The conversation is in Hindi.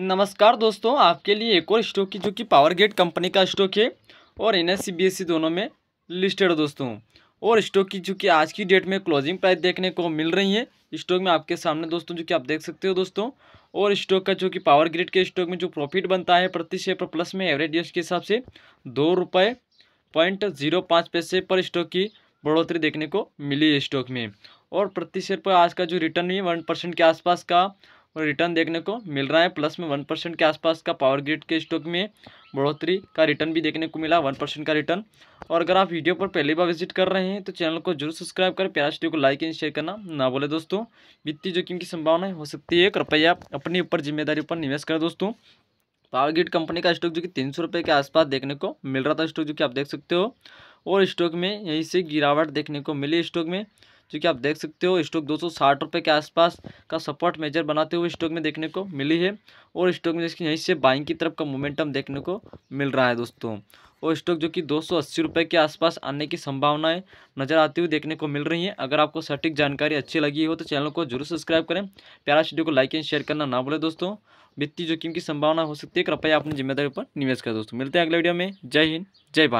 नमस्कार दोस्तों आपके लिए एक और स्टॉक की जो कि पावर गेट कंपनी का स्टॉक है और एन एस e दोनों में लिस्टेड है दोस्तों और स्टॉक की जो कि आज की डेट में क्लोजिंग प्राइस देखने को मिल रही है स्टॉक में आपके सामने दोस्तों जो कि आप देख सकते हो दोस्तों और स्टॉक का जो कि पावर ग्रिड के स्टॉक में जो प्रॉफिट बनता है प्रति शेयर पर प्लस में एवरेज के हिसाब से दो रुपये पॉइंट जीरो पाँच पैसे पर स्टॉक की बढ़ोतरी देखने को मिली है स्टॉक में और प्रति शेयर पर आज का जो रिटर्न है वन परसेंट के आसपास का और रिटर्न देखने को मिल रहा है प्लस में वन परसेंट के आसपास का पावर ग्रिड के स्टॉक में बढ़ोतरी का रिटर्न भी देखने को मिला वन परसेंट का रिटर्न और अगर आप वीडियो पर पहली बार विजिट कर रहे हैं तो चैनल को जरूर सब्सक्राइब करें प्यारा वीडियो को लाइक एंड शेयर करना ना बोले दोस्तों वित्तीय जोखिम की संभावना हो सकती है कृपया अपनी ऊपर जिम्मेदारी पर निवेश करें दोस्तों पावर ग्रिड कंपनी का स्टॉक जो कि तीन सौ रुपये के आसपास देखने को मिल रहा था स्टॉक जो कि आप देख सकते हो और स्टॉक में यहीं से गिरावट देखने को मिली स्टॉक में जो कि आप देख सकते हो स्टॉक दो रुपए के आसपास का सपोर्ट मेजर बनाते हुए स्टॉक में देखने को मिली है और स्टॉक में जैसे यहीं से बाइंग की तरफ का मोमेंटम देखने को मिल रहा है दोस्तों और स्टॉक जो कि दो सौ के आसपास आने की संभावनाएं नज़र आती हुई देखने को मिल रही हैं अगर आपको सटीक जानकारी अच्छी लगी हो तो चैनल को जरूर सब्सक्राइब करें प्यारा वीडियो को लाइक एंड शेयर करना ना भूलें दोस्तों वित्तीय जोखिम की संभावना हो सकती है कृपया अपनी जिम्मेदारी पर निवेश करें दोस्तों मिलते हैं अगले वीडियो में जय हिंद जय भारत